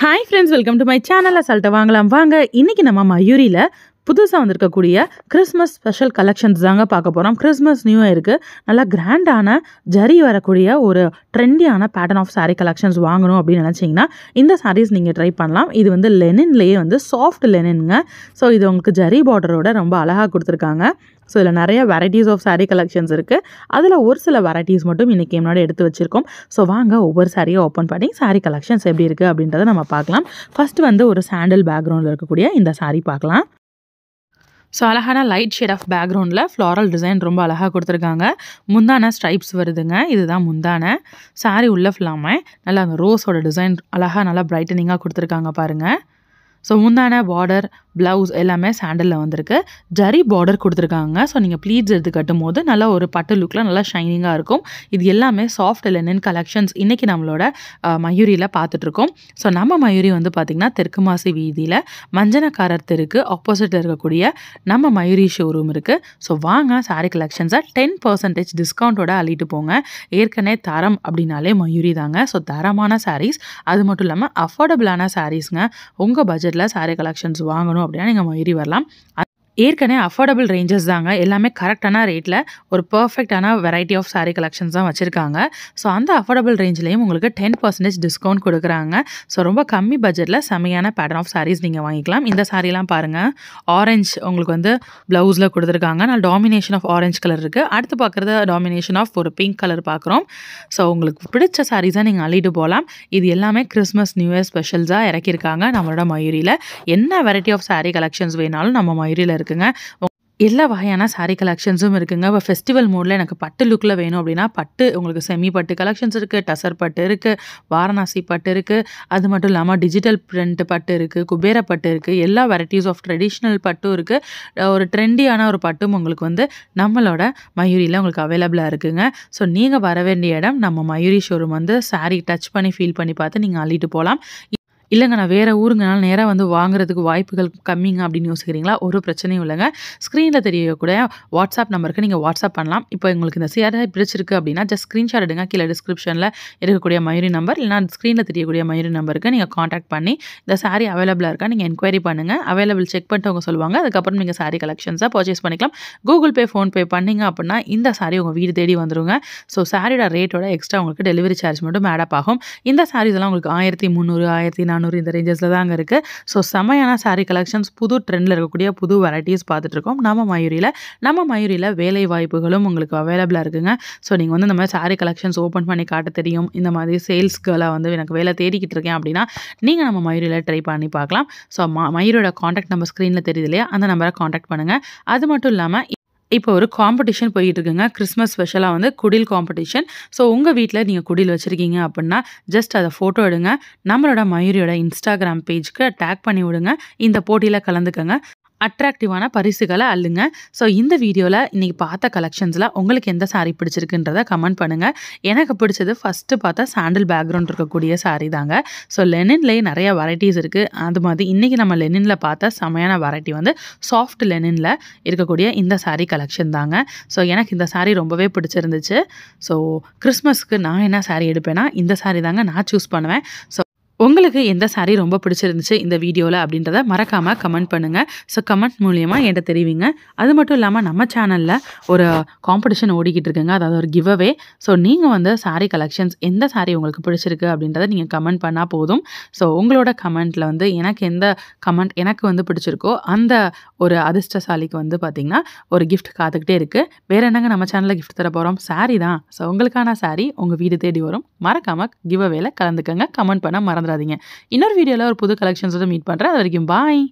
hi friends welcome to my சேனலில் அசால்ட்டை வாங்கலாம் வாங்க இன்றைக்கி நம்ம மயூரியில் புதுசாக வந்திருக்கக்கூடிய கிறிஸ்மஸ் ஸ்பெஷல் கலெக்ஷன்ஸ் தாங்க பார்க்க போகிறோம் கிறிஸ்மஸ் நியூ இயருக்கு நல்லா கிராண்டான ஜரி வரக்கூடிய ஒரு ட்ரெண்டியான பேட்டர்ன் ஆஃப் சாரீ கலெக்ஷன்ஸ் வாங்கணும் அப்படின்னு நினச்சிங்கன்னா இந்த சாரீஸ் நீங்கள் ட்ரை பண்ணலாம் இது வந்து லெனின்லேயே வந்து சாஃப்ட் லெனின்ங்க ஸோ இது உங்களுக்கு ஜரி பார்டரோட ரொம்ப அழகாக கொடுத்துருக்காங்க ஸோ இதில் நிறைய வெரைட்டிஸ் ஆஃப் சாரீ கலெக்ஷன்ஸ் இருக்குது அதில் ஒரு சில வெரைட்டிஸ் மட்டும் இன்றைக்கி என்னோட எடுத்து வச்சுருக்கோம் ஸோ வாங்க ஒவ்வொரு சாரியை ஓப்பன் பண்ணி சாரீ கலெக்ஷன்ஸ் எப்படி இருக்குது அப்படின்றத நம்ம பார்க்கலாம் ஃபஸ்ட்டு வந்து ஒரு சாண்டில் பேக்ரவுண்டில் இருக்கக்கூடிய இந்த சாரீ பார்க்கலாம் ஸோ அழகான லைட் ஷேட் ஆஃப் பேக்ரவுண்டில் ஃப்ளாரல் டிசைன் ரொம்ப அழகாக கொடுத்துருக்காங்க முந்தான ஸ்ட்ரைப்ஸ் வருதுங்க இதுதான் முந்தான சாரி உள்ள ஃபுல்லாமல் நல்லா அந்த ரோஸோட டிசைன் அழகாக நல்லா ப்ரைட்டனிங்காக கொடுத்துருக்காங்க பாருங்கள் ஸோ முந்தான பார்டர் ப்ளவுஸ் எல்லாமே சாண்டலில் வந்திருக்கு ஜரி பார்டர் கொடுத்துருக்காங்க ஸோ நீங்கள் ப்ளீட்ஸ் எடுத்து கட்டும் போது நல்லா ஒரு பட்டு லுக்கில் நல்லா ஷைனிங்காக இருக்கும் இது எல்லாமே சாஃப்ட் லெனன் கலெக்ஷன்ஸ் இன்றைக்கி நம்மளோட மயூரியில் பார்த்துட்ருக்கோம் ஸோ நம்ம மயூரி வந்து பார்த்திங்கன்னா தெற்கு மாசி வீதியில் மஞ்சனக்காரர் தெருக்கு ஆப்போசிட்டில் இருக்கக்கூடிய நம்ம மயூரி ஷோரூம் இருக்குது ஸோ வாங்க சாரீ கலெக்ஷன்ஸை டென் பர்சன்டேஜ் டிஸ்கவுண்ட்டோட அள்ளிட்டு போங்க ஏற்கனவே தரம் அப்படின்னாலே மயூரி தாங்க ஸோ தரமான சாரீஸ் அது மட்டும் இல்லாமல் அஃபோர்டபுளான சாரீஸ்ங்க உங்கள் பட்ஜெட் சாரி கலெக்ஷன்ஸ் வாங்கணும் அப்படின்னா நீங்கள் மயிரி வரலாம் ஏற்கனவே அஃபோர்டபுள் ரேஞ்சஸ் தாங்க எல்லாமே கரெக்டான ரேட்டில் ஒரு பர்ஃபெக்டான வெரைட்டி ஆஃப் சாரீ கலெக்ஷன்ஸ் தான் வச்சுருக்காங்க ஸோ அந்த அஃபோர்டபுள் ரேஞ்சிலையும் உங்களுக்கு டென் பர்சன்டேஜ் டிஸ்கவுண்ட் கொடுக்குறாங்க ஸோ ரொம்ப கம்மி பட்ஜெட்டில் செமையான பேட்டர்ன் ஆஃப் சாரீஸ் நீங்கள் வாங்கிக்கலாம் இந்த சாரிலாம் பாருங்கள் ஆரஞ்ச் உங்களுக்கு வந்து ப்ளவுஸில் கொடுத்துருக்காங்க நான் டாமினேஷன் ஆஃப் ஆரஞ்ச் கலர் இருக்குது அடுத்து பார்க்குறது டாமினேஷன் ஆஃப் ஒரு பிங்க் கலர் பார்க்குறோம் ஸோ உங்களுக்கு பிடிச்ச சாரீஸாக நீங்கள் அள்ளிட்டு போகலாம் இது எல்லாமே கிறிஸ்மஸ் நியூ இயர் ஸ்பெஷல்ஸாக இறக்கியிருக்காங்க நம்மளோட மயூரியில் என்ன வெரைட்டி ஆஃப் சாரீ கலெக்ஷன்ஸ் வேணாலும் நம்ம மயூரியில் இருக்குது இருக்குங்க எல்லா வகையான சாரீ கலெக்ஷன்ஸும் இருக்குங்க இப்போ ஃபெஸ்டிவல் மூடில் எனக்கு பட்டு லுக்கில் வேணும் அப்படின்னா பட்டு உங்களுக்கு செமி பட்டு கலெக்ஷன்ஸ் இருக்குது டசர் பட்டு இருக்குது வாரணாசி பட்டு இருக்குது அது மட்டும் இல்லாமல் டிஜிட்டல் பிரிண்ட் பட்டு இருக்குது குபேர பட்டு இருக்குது எல்லா வெரைட்டிஸ் ஆஃப் ட்ரெடிஷ்னல் பட்டும் இருக்குது ஒரு ட்ரெண்டியான ஒரு பட்டும் உங்களுக்கு வந்து நம்மளோட மயூரியில் உங்களுக்கு அவைலபிளாக இருக்குங்க ஸோ நீங்கள் வர வேண்டிய இடம் நம்ம மயூரி ஷோரூம் வந்து சாரீ டச் பண்ணி ஃபீல் பண்ணி பார்த்து நீங்கள் அள்ளிட்டு போகலாம் இல்லைங்க நான் வேறு ஊருங்கனால நேராக வந்து வாங்குறதுக்கு வாய்ப்புகள் கம்மிங்க அப்படின்னு யோசிக்கிறீங்களா ஒரு பிரச்சனையும் இல்லைங்க ஸ்க்ரீனில் தெரியக்கூடிய வாட்ஸ்அப் நம்பருக்கு நீங்கள் வாட்ஸ்அப் பண்ணலாம் இப்போ உங்களுக்கு இந்த சேர பிடிச்சிருக்கு அப்படின்னா ஜஸ்ட் ஸ்க்ரீன்ஷாட் எடுங்க கீழே டிஸ்கிரிப்ஷனில் இருக்கக்கூடிய மயூரி நம்பர் இல்லைனா ஸ்க்ரீனில் தெரியக்கூடிய மயூரி நம்பருக்கு நீங்கள் காண்டாக்ட் பண்ணி இந்த சாரீ அவைலபிளாக இருக்கா நீங்கள் என்கொயரி பண்ணுங்கள் அவைலபிள் செக் அவங்க சொல்லுவாங்க அதுக்கப்புறம் நீங்கள் சாரீ கலெக்ஷன்ஸாக பர்ச்சேஸ் பண்ணிக்கலாம் கூகுள் பே ஃபோன்பே பண்ணிங்க அப்படின்னா இந்த சாரீ உங்கள் வீடு தேடி வந்துருங்க ஸோ சாரியோட ரேட்டோட எக்ஸ்ட்ரா உங்களுக்கு டெலிவரி சார்ஜ் மட்டும் ஆடப் ஆகும் இந்த எல்லாம் உங்களுக்கு ஆயிரத்தி முந்நூறு ஆயிரத்தி நானூறு இந்த ரேஞ்சஸில் தான் அங்கே இருக்குது ஸோ செமையான சாரீ கலெக்ஷன்ஸ் புது ட்ரெண்டில் இருக்கக்கூடிய புது வெரைட்டிஸ் பார்த்துட்ருக்கோம் நம்ம மயூரியில் நம்ம மயூரியில் வேலை வாய்ப்புகளும் உங்களுக்கு அவைலபிளாக இருக்குங்க ஸோ நீங்கள் வந்து இந்த மாதிரி சாரீ கலெக்ஷன்ஸ் ஓப்பன் பண்ணி காட்ட தெரியும் இந்த மாதிரி சேல்ஸ்களை வந்து எனக்கு வேலை தேடிக்கிட்டு இருக்கேன் அப்படின்னா நீங்கள் நம்ம மயூரியில் ட்ரை பண்ணி பார்க்கலாம் ஸோ மயூரியோட காண்டாக்ட் நம்பர் ஸ்க்ரீனில் தெரியுது இல்லையா அந்த நம்பரை காண்டாக்ட் பண்ணுங்கள் அது மட்டும் இல்லாமல் இப்போ ஒரு காம்படிஷன் போயிட்டு இருக்குங்க கிறிஸ்மஸ் ஸ்பெஷலாக வந்து குடில் காம்படிஷன் ஸோ உங்கள் வீட்டில் நீங்கள் குடில் வச்சுருக்கீங்க அப்படின்னா ஜஸ்ட் அதை ஃபோட்டோ எடுங்க நம்மளோட மயூரியோட இன்ஸ்டாகிராம் பேஜ்க்கு டேக் பண்ணி விடுங்க இந்த போட்டியில் கலந்துக்கங்க அட்ராக்டிவான பரிசுகளை அல்லுங்க ஸோ இந்த வீடியோவில் இன்றைக்கி பார்த்த கலெக்ஷன்ஸில் உங்களுக்கு எந்த சாரீ பிடிச்சிருக்குன்றத கமெண்ட் பண்ணுங்கள் எனக்கு பிடிச்சது ஃபஸ்ட்டு பார்த்தா சாண்டில் பேக்ரவுண்ட் இருக்கக்கூடிய சாரீ தாங்க ஸோ லெனின்லேயே நிறையா வெரைட்டிஸ் இருக்குது அது மாதிரி இன்றைக்கி நம்ம லெனினில் பார்த்த செமையான வெரைட்டி வந்து சாஃப்ட் லெனினில் இருக்கக்கூடிய இந்த சாரீ கலெக்ஷன் தாங்க ஸோ எனக்கு இந்த சாரீ ரொம்பவே பிடிச்சிருந்துச்சு ஸோ கிறிஸ்மஸ்க்கு நான் என்ன சாரீ எடுப்பேன்னா இந்த சாரீ தாங்க நான் சூஸ் பண்ணுவேன் ஸோ உங்களுக்கு எந்த சாரீ ரொம்ப பிடிச்சிருந்துச்சு இந்த வீடியோவில் அப்படின்றத மறக்காமல் கமெண்ட் பண்ணுங்கள் ஸோ கமெண்ட் மூலியமாக என்கிட்ட தெரிவிங்க அது மட்டும் இல்லாமல் நம்ம சேனலில் ஒரு காம்படிஷன் ஓடிக்கிட்டு இருக்குங்க அதாவது ஒரு கிவ் அவே ஸோ நீங்கள் வந்து சாரீ கலெக்ஷன்ஸ் எந்த சாரீ உங்களுக்கு பிடிச்சிருக்கு அப்படின்றத நீங்கள் கமெண்ட் பண்ணால் போதும் ஸோ உங்களோட கமெண்ட்டில் வந்து எனக்கு எந்த கமெண்ட் எனக்கு வந்து பிடிச்சிருக்கோ அந்த ஒரு அதிர்ஷ்டசாலிக்கு வந்து பார்த்திங்கன்னா ஒரு கிஃப்ட் காத்துக்கிட்டே இருக்குது வேறு என்னங்க நம்ம சேனலில் கிஃப்ட் தர போகிறோம் சாரீ தான் ஸோ உங்களுக்கான சாரீ உங்கள் வீடு தேடி வரும் மறக்காமல் கிவ் அவேல கலந்துக்கங்க கமெண்ட் பண்ண மறந்து மறந்துடாதீங்க இன்னொரு வீடியோவில் ஒரு புது கலெக்ஷன்ஸோட மீட் பண்ணுறேன் அது வரைக்கும் பாய்